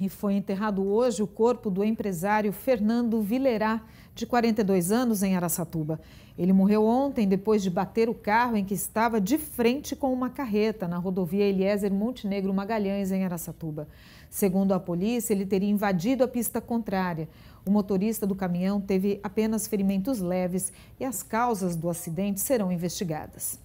E foi enterrado hoje o corpo do empresário Fernando Vilerá, de 42 anos, em Araçatuba. Ele morreu ontem depois de bater o carro em que estava de frente com uma carreta na rodovia Eliezer Montenegro Magalhães, em Araçatuba. Segundo a polícia, ele teria invadido a pista contrária. O motorista do caminhão teve apenas ferimentos leves e as causas do acidente serão investigadas.